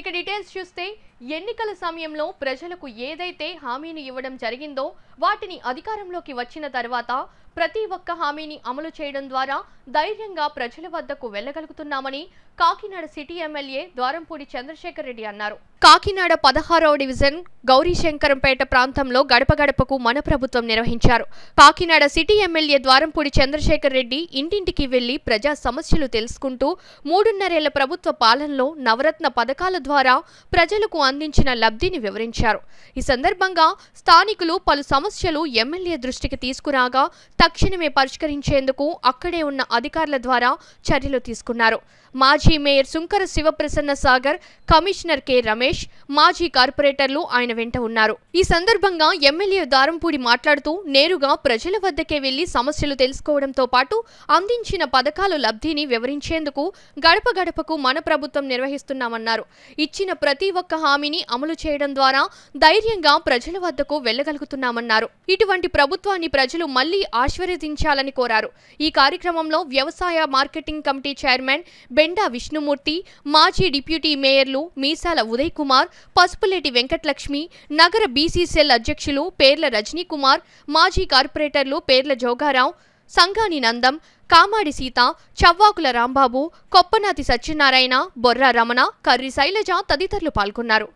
ఇక డీటెయిల్స్ చూస్తే ఎన్నికల సమయంలో ప్రజలకు ఏదైతే హామీని ఇవ్వడం జరిగిందో వాటిని అధికారంలోకి వచ్చిన తర్వాత ప్రతి ఒక్క హామీని అమలు చేయడం ద్వారా ధైర్యంగా ప్రజల వద్దకు వెళ్లగలుగుతున్నామని కాకినాడ సిటీ ఎమ్మెల్యే ద్వారంపూడి చంద్రశేఖర్ రెడ్డి అన్నారు కాకినాడ పదహారవ డివిజన్ గౌరీశంకరంపేట ప్రాంతంలో గడప గడపకు మన ప్రభుత్వం నిర్వహించారు కాకినాడ సిటీ ఎమ్మెల్యే ద్వారంపూడి చంద్రశేఖర్ రెడ్డి ఇంటింటికి వెళ్లి ప్రజా సమస్యలు తెలుసుకుంటూ మూడున్నరేళ్ల ప్రభుత్వ పాలనలో నవరత్న పథకాల ద్వారా ప్రజలకు అందించిన లబ్ధిని వివరించారు ఈ సందర్భంగా స్థానికులు పలు సమస్యలు ఎమ్మెల్యే దృష్టికి తీసుకురాగా తక్షణమే పరిష్కరించేందుకు అక్కడే ఉన్న అధికారుల ద్వారా చర్యలు తీసుకున్నారు మాజీ mayor Sunkara Sivaprasanna Sagar commissioner K Ramesh మాజీ కార్పొరేటర్లు ఆయన వెంట ఉన్నారు ఈ సందర్భంగా ఎమ్మెల్యే దారంపూడి మాట్లాడుతూ నేరుగా ప్రజల వద్దకే వెళ్లి సమస్యలు తెలుసుకోవడంతో పాటు అందించిన పథకాల లబ్ధిని వివరించేందుకు గడప గడపకు మన ప్రభుత్వం నిర్వహిస్తున్నామన్నారు ఇచ్చిన ప్రతి ఒక్క హామీని అమలు చేయడం ద్వారా ధైర్యంగా ప్రజల వద్దకు వెళ్లగలుగుతున్నామన్నారు ఇటువంటి ప్రభుత్వాన్ని ప్రజలు మళ్లీ ఆశ ఆశీర్వదించాలని కోరారు ఈ కార్యక్రమంలో వ్యవసాయ marketing committee chairman Benda Vishnumurthy మాజీ డిప్యూటీ మేయర్లు మీసాల ఉదయ్ కుమార్ పసుపులేటి వెంకటలక్ష్మి నగర బీసీసీఎల్ అధ్యక్షులు పేర్ల రజనీకుమార్ మాజీ కార్పొరేటర్లు పేర్ల జోగారావు సంఘాని నందం కామాడి సీత చవ్వాకుల రాంబాబు కొప్పనాతి సత్యనారాయణ బొర్రా రమణ కర్రి శైలజ తదితరులు పాల్గొన్నారు